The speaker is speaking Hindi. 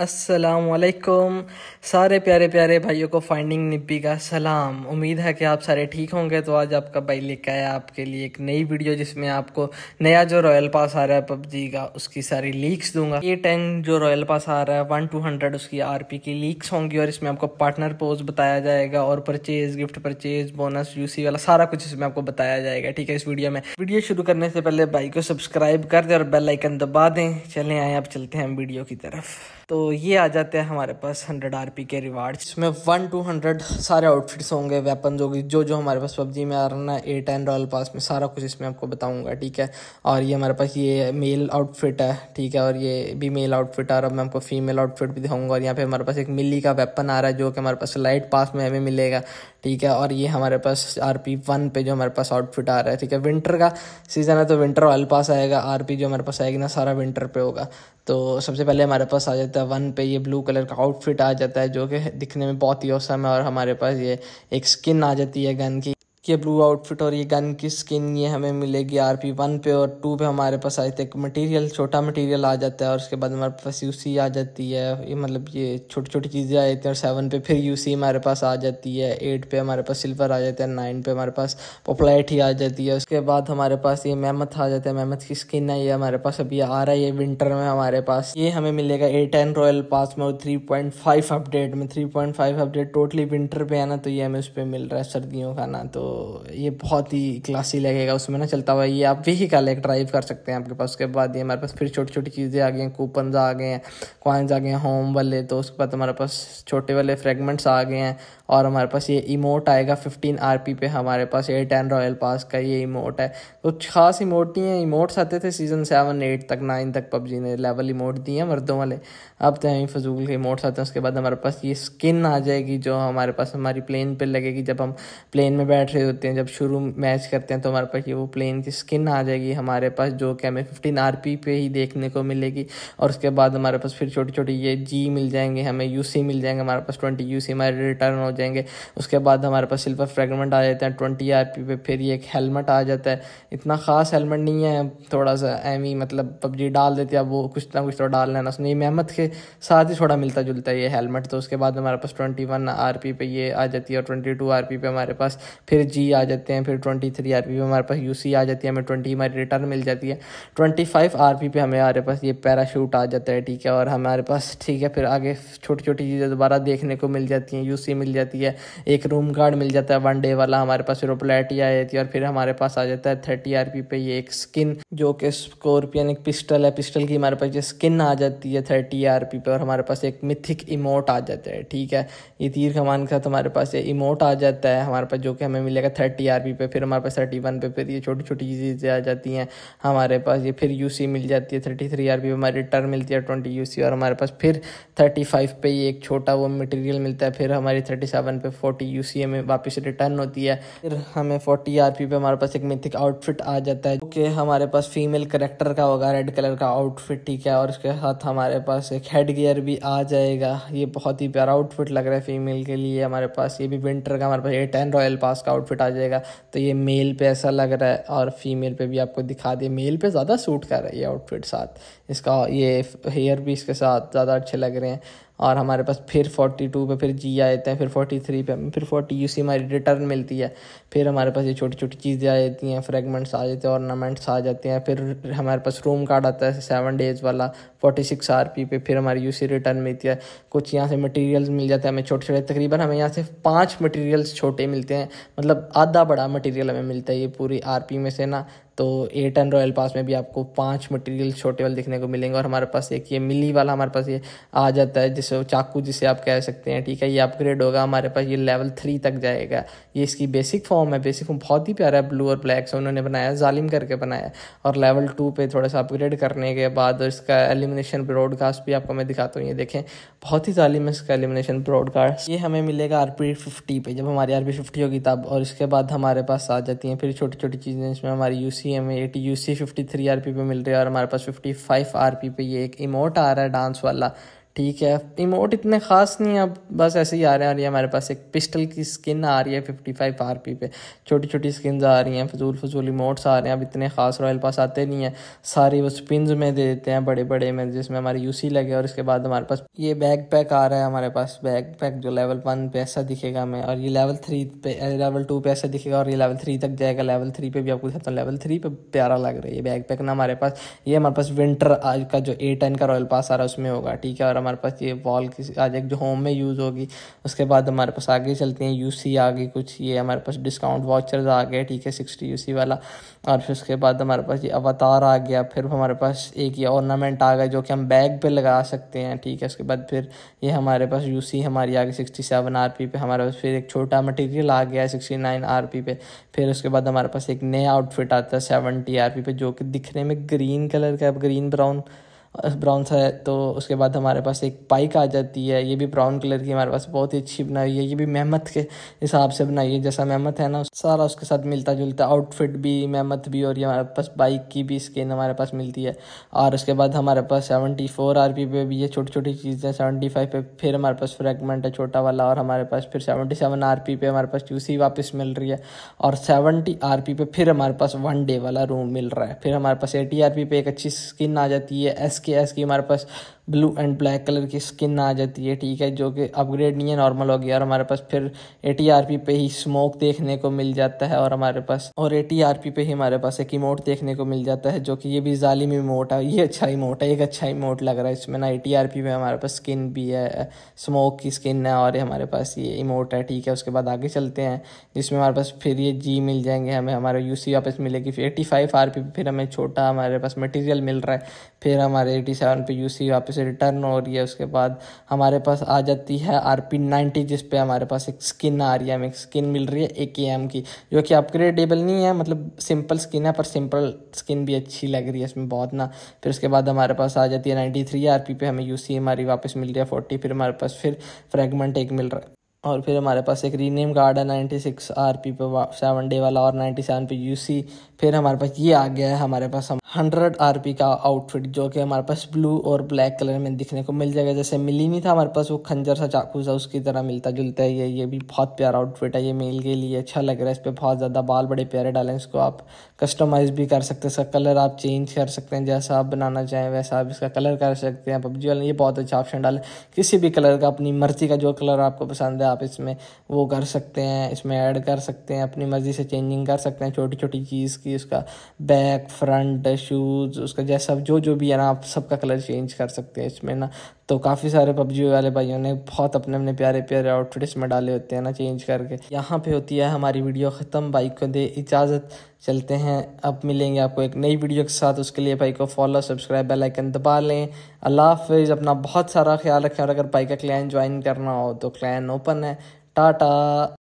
असलकुम सारे प्यारे प्यारे भाइयों को फाइंडिंग निब्बी का सलाम उम्मीद है कि आप सारे ठीक होंगे तो आज आपका भाई लेके आया आपके लिए एक नई वीडियो जिसमें आपको नया जो रॉयल पास आ रहा है पबजी का उसकी सारी लीक्स दूंगा ए टेन जो रॉयल पास आ रहा है वन टू हंड्रेड उसकी आर पी की लीक्स होंगी और इसमें आपको पार्टनर पोज बताया जाएगा और purchase gift purchase bonus U C वाला सारा कुछ इसमें आपको बताया जाएगा ठीक है इस वीडियो में वीडियो शुरू करने से पहले भाई को सब्सक्राइब कर दें और बेलाइकन दबा दें चले आए आप चलते हैं वीडियो की तरफ तो ये आ जाते हैं हमारे पास हंड्रेड आर के रिवार्ड्स इसमें वन टू हंड्रेड सारे आउटफिट्स होंगे वेपन जो जो जो हमारे पास पबजी में आ रहा ना ए टेन रॉयल पास में सारा कुछ इसमें आपको बताऊंगा ठीक है और ये हमारे पास ये मेल आउटफिट है ठीक है और ये भी मेल आउटफिट आ रहा है मैं आपको फीमेल आउटफिट भी दिखाऊंगा और यहाँ पे हमारे पास एक मिली का वेपन आ रहा है जो कि हमारे पास लाइट पास में हमें मिलेगा ठीक है और ये हमारे पास आर पी वन पे जो हमारे पास आउटफिट आ रहा है ठीक है विंटर का सीज़न है तो विंटर ऑल पास आएगा आर पी जो हमारे पास आएगी ना सारा विंटर पे होगा तो सबसे पहले हमारे पास आ जाता है वन पे ये ब्लू कलर का आउटफिट आ जाता है जो कि दिखने में बहुत ही औसम है और हमारे पास ये एक स्किन आ जाती है गन की कि ब्लू आउटफिट और ये गन की स्किन ये हमें मिलेगी आर पी वन पे और टू पे हमारे पास थे एक मटीरियल छोटा मटेरियल आ जाता है और उसके बाद हमारे पास यू सी आ जाती है ये मतलब ये छोटी छोटी चीज़ें आ जाती हैं और सेवन पे फिर यू सी हमारे पास आ जाती है एट पे हमारे पास सिल्वर आ जाता है नाइन पे हमारे पास ही आ जाती है उसके बाद हमारे पास ये मेहमत आ जाता है मेहमत की स्किन है ये हमारे पास अभी आ रहा है ये विंटर में हमारे पास ये हमें मिलेगा ए टेन रॉयल पास में और थ्री पॉइंट फाइव अपडेट में three point five update totally winter पे है ना तो ये हमें उस पर मिल रहा है सर्दियों का ना तो ये बहुत ही क्लासी लगेगा उसमें ना चलता हुआ ये आप व्हीकल एक ड्राइव कर सकते हैं आपके पास उसके बाद ये हमारे पास फिर छोटी छोटी चीज़ें आ गई हैं कूपन आ गए हैं कॉइन्स आ गए हैं होम वाले तो उसके बाद हमारे पास छोटे वाले फ्रेगमेंट्स आ गए हैं और हमारे पास ये इमोट आएगा फिफ्टीन आर पी पे हमारे पास ए टेन रॉयल पास का ये इमोट है तो खास इमोट नहीं है इमोट्स आते थे सीज़न सेवन एट तक नाइन तक पबजी ने लेवल इमोट दिए हैं मर्दों वाले अब तो यहीं फजूल के इमोट्स आते हैं उसके बाद हमारे पास ये स्किन आ जाएगी जो हमारे पास हमारी प्लेन पर लगेगी जब हम प्लेन में बैठ रहे आते होते हैं जब शुरू मैच करते हैं तो हमारे पास ये वो प्लेन की स्किन आ जाएगी हमारे पास जो कि हमें फिफ्टीन आर पे ही देखने को मिलेगी और उसके बाद हमारे पास फिर छोटी छोटी ये जी मिल जाएंगे हमें यू मिल जाएंगे हमारे पास ट्वेंटी यू हमारे रिटर्न हो जाएंगे उसके बाद हमारे पास सिल्वर फ्रेगमेंट आ जाते हैं ट्वेंटी आर पे फिर ये एक हेलमेट आ जाता है इतना ख़ास हेलमेट नहीं है थोड़ा सा एम ही मतलब पबजी डाल देते अब वो कुछ ना कुछ तो डाल लेना उसने मेहमत के साथ ही थोड़ा मिलता जुलता है ये हेलमेट तो उसके बाद हमारे पास ट्वेंटी वन आर पी पे ये आ जाती है और ट्वेंटी टू आर पी पे हमारे पास फिर जी आ जाते हैं फिर ट्वेंटी थ्री आर पी पे हमारे पास यू सी आ जाती है हमें ट्वेंटी हमारी रिटर्न मिल जाती है ट्वेंटी फाइव आर पी पे हमें हमारे पास ये पैराशूट आ जाता है ठीक है और हमारे पास ठीक है फिर आगे छोटी छोटी चीज़ें दोबारा देखने को मिल जाती हैं यू सी मिल जाती है एक रूम गार्ड मिल जाता है वन डे वाला हमारे पास फिर रोपलैटी आ जाती है और फिर हमारे पास आ जाता है थर्टी आर पी पे ये एक स्किन जो कि स्कॉर्पियन एक पिस्टल है पिस्टल की हमारे पास ये स्किन आ जाती है थर्टी आर पी पे और हमारे पास एक मिथिक इमोट आ जाता है ठीक है ये तीर कमान के साथ हमारे पास ये इमोट आ जाता है हमारे पास जो कि हमें मिलेगा जाएगा थर्टी आर पे फिर हमारे पास थर्टी वन पे फिर ये छोटी छोटी चीज़ें आ जाती हैं हमारे पास ये फिर यू मिल जाती है थर्टी थ्री आर पे हमारी रिटर्न मिलती है ट्वेंटी यू और हमारे पास फिर थर्टी फाइव पे ये एक छोटा वो मटेरियल मिलता है फिर हमारी थर्टी सेवन पे फोर्टी यू हमें वापस रिटर्न होती है फिर हमें फोर्टी आर पे हमारे पास एक मिथिक आउटफिट आ जाता है कि हमारे पास फीमेल करेक्टर का होगा रेड कलर का आउटफिट ठीक है और उसके साथ हमारे पास एक हेड गियर भी आ जाएगा ये बहुत ही प्यारा आउटफिट लग रहा है फीमेल के लिए हमारे पास ये भी विंटर का हमारे पास ए टेन रॉयल पास का आउटफिट आउटफिट आ जाएगा तो ये मेल पे ऐसा लग रहा है और फीमेल पे भी आपको दिखा दिए मेल पे ज़्यादा सूट कर रहा है ये आउटफिट साथ इसका ये हेयर भी इसके साथ ज़्यादा अच्छे लग रहे हैं और हमारे पास फिर 42 पे फिर जी आ जाता है फिर 43 पे फिर 40 यूसी हमारी रिटर्न मिलती है फिर हमारे पास ये छोटी छोटी चीज़ें आ जाती हैं फ्रेगमेंट्स आ जाते हैं ऑर्नामेंट्स आ जाते हैं फिर हमारे पास रूम कार्ड आता है सेवन डेज़ वाला फोर्टी सिक्स आर पी पे फिर हमारी यूसी रिटर्न मिलती है कुछ यहाँ से मटीरियल मिल जाते हैं हमें छोटे छोटे तकरीबन हमें यहाँ से पाँच मटीरियल्स छोटे मिलते हैं मतलब आधा बड़ा मटीरियल हमें मिलता है ये पूरी आर पी में से ना तो ए टन रॉयल पास में भी आपको पांच मटेरियल छोटे वाले देखने को मिलेंगे और हमारे पास एक ये मिली वाला हमारे पास ये आ जाता है जिसे चाकू जिसे आप कह सकते हैं ठीक है ये अपग्रेड होगा हमारे पास ये लेवल थ्री तक जाएगा ये इसकी बेसिक फॉर्म है बेसिक फॉर्म बहुत ही प्यारा है ब्लू और ब्लैक से उन्होंने बनाया जालिम करके बनाया और लेवल टू पर थोड़ा सा अपग्रेड करने के बाद इसका एलिमिनेशन ब्रॉडकास्ट भी आपको मैं दिखाता हूँ ये देखें बहुत ही जालिम है इसका एलिमिनेशन ब्रॉडकास्ट ये हमें मिलेगा आर पी फिफ्टी पे जब हमारी आर पी फिफ्टी होगी तब और इसके बाद हमारे पास आ जाती हैं फिर छोटी छोटी चीज़ें इसमें हमारी यू इसकी हमें a U C fifty three R P पे मिल रही है और हमारे पास फिफ्टी फाइव आर पी पे ये एक इमोट आ रहा है डांस वाला ठीक है इमोट इतने ख़ास नहीं है अब बस ऐसे ही आ रहे हैं आ रही है हमारे पास एक पिस्टल की स्किन आ रही है फिफ्टी फाइव आर पी पे छोटी छोटी स्किन आ रही हैं फजूल फजूल इमोट्स आ रहे हैं अब इतने ख़ास रॉयल पास आते नहीं हैं सारे वो स्पिन में दे देते हैं बड़े बड़े में जिसमें हमारे यू सी लगे और इसके बाद हमारे पास ये बैग पैक आ रहा है हमारे पास बैग पैक जो लेवल वन पे ऐसा दिखेगा हमें और ये लेवल थ्री पे लेवल टू पे ऐसा दिखेगा और ये लेवल थ्री तक जाएगा लेवल थ्री पे भी आपको दिखाता हूँ लेवल थ्री पे प्यारा लग रहा है ये बैग पैक ना हमारे पास ये हमारे पास विंटर आज का जो ए टेन का रॉयल पास आ रहा है उसमें होगा ठीक है और हमारे पास ये वॉल की आ जाएगी जो होम में यूज़ होगी उसके बाद हमारे पास आगे चलते हैं यूसी आ गई कुछ ये हमारे पास डिस्काउंट वाचर्स आ गए ठीक है सिक्सटी यूसी वाला और फिर उसके बाद हमारे पास ये अवतार आ गया फिर हमारे पास एक ये ऑर्नामेंट आ गया जो कि हम बैग पर लगा सकते हैं ठीक है उसके बाद फिर ये हमारे पास यू हमारी आ गई सिक्सटी सेवन आर पी हमारे पास फिर एक छोटा मटेरियल आ गया सिक्सटी नाइन आर पी फिर उसके बाद हमारे पास एक नया आउटफिट आता है सेवनटी आर पी पे जो कि दिखने में ग्रीन कलर का ग्रीन ब्राउन ब्राउन सा है तो उसके बाद हमारे पास एक पाइक आ जाती है ये भी ब्राउन कलर की हमारे पास बहुत ही अच्छी बनाई है ये भी मेहमत के हिसाब से बनाई है जैसा मेहमत है ना सारा उसके साथ मिलता जुलता आउटफिट भी मेहमत भी और ये हमारे पास बाइक की भी स्किन हमारे पास मिलती है और उसके बाद हमारे पास सेवेंटी फोर आर पी पे भी ये छोटी छोटी चीज़ें सेवेंटी फाइव पे फिर हमारे पास फ्रेगमेंट है छोटा वाला और हमारे पास फिर सेवेंटी सेवन आर पी पे हमारे पास चूसी वापस मिल रही है और सेवेंटी आर पी पे फिर हमारे पास वन डे वाला रूम मिल रहा है फिर हमारे पास एटी आर पी पे एक अच्छी स्किन आ जाती है एस एस के एस की हमारे पास ब्लू एंड ब्लैक कलर की स्किन आ जाती है ठीक है जो कि अपग्रेड नहीं है नॉर्मल हो गया और हमारे पास फिर ए टी पे ही स्मोक देखने को मिल जाता है और हमारे पास और ए टी पे ही हमारे पास एक इमोट देखने को मिल जाता है जो कि ये भी जालिम इमोट है ये अच्छा इमोट है एक अच्छा इमोट लग रहा है इसमें ना ए टी में हमारे पास स्किन भी है स्मोक की स्किन है और हमारे पास ये इमोट है ठीक है उसके बाद आगे चलते हैं जिसमें हमारे पास फिर ये जी मिल जाएंगे हमें हमारे यू सी वापस मिलेगी फिर एटी फाइव आर पी फिर हमें छोटा हमारे पास मटीरियल मिल रहा है फिर हमारे एटी सेवन पे यू सी वापस से रिटर्न हो रही है उसके बाद हमारे पास आ जाती है आर पी नाइन्टी जिसपे हमारे पास एक स्किन आ रही है हमें स्किन मिल रही है ए के एम की जो कि अपग्रेडेबल नहीं है मतलब सिंपल स्किन है पर सिंपल स्किन भी अच्छी लग रही है इसमें बहुत ना फिर उसके बाद हमारे पास आ जाती है नाइन्टी थ्री आर पी पे हमें यू सी हमारी वापस मिल रही है फोर्टी फिर हमारे पास फिर फ्रेगमेंट एक मिल रहा है और फिर हमारे पास एक रीनेम कार्ड है नाइन्टी सिक्स आर पी पे सेवन डे वाला और नाइन्टी सेवन पे यू सी फिर हमारे पास ये आ गया है हमारे पास हम हंड्रेड आर पी का आउटफिट जो कि हमारे पास ब्लू और ब्लैक कलर में दिखने को मिल जाएगा जैसे मिली नहीं था हमारे पास वो खंजर सा चाकू सा उसकी तरह मिलता जुलता है ये ये भी बहुत प्यारा आउटफिट है ये मेल के लिए अच्छा लग रहा है इस पर बहुत ज़्यादा बाल बड़े प्यारे डालें इसको आप कस्टमाइज भी कर सकते हैं इसका कलर आप चेंज कर सकते हैं जैसा आप बनाना चाहें वैसा आप इसका कलर कर सकते हैं पबजी वाले ये बहुत अच्छा ऑप्शन डालें किसी भी कलर का अपनी मर्जी का जो कलर आपको पसंद है आप इसमें वो कर सकते हैं इसमें ऐड कर सकते हैं अपनी मर्ज़ी से चेंजिंग कर सकते हैं छोटी छोटी चीज़ की उसका बैक फ्रंट शूज़ उसका जैसा जो जो भी है ना आप सबका कलर चेंज कर सकते हैं इसमें ना तो काफ़ी सारे पबजी वाले भाइयों ने बहुत अपने अपने प्यारे प्यारे आउटफिट इसमें डाले होते हैं ना चेंज करके यहाँ पे होती है हमारी वीडियो ख़त्म बाइक को दे इजाज़त चलते हैं अब मिलेंगे आपको एक नई वीडियो के साथ उसके लिए भाई को फॉलो सब्सक्राइब बेल आइकन दबा लें अल्लाह हाफिज़ अपना बहुत सारा ख्याल रखें और अगर भाई का क्लैन ज्वाइन करना हो तो क्लैन ओपन है टाटा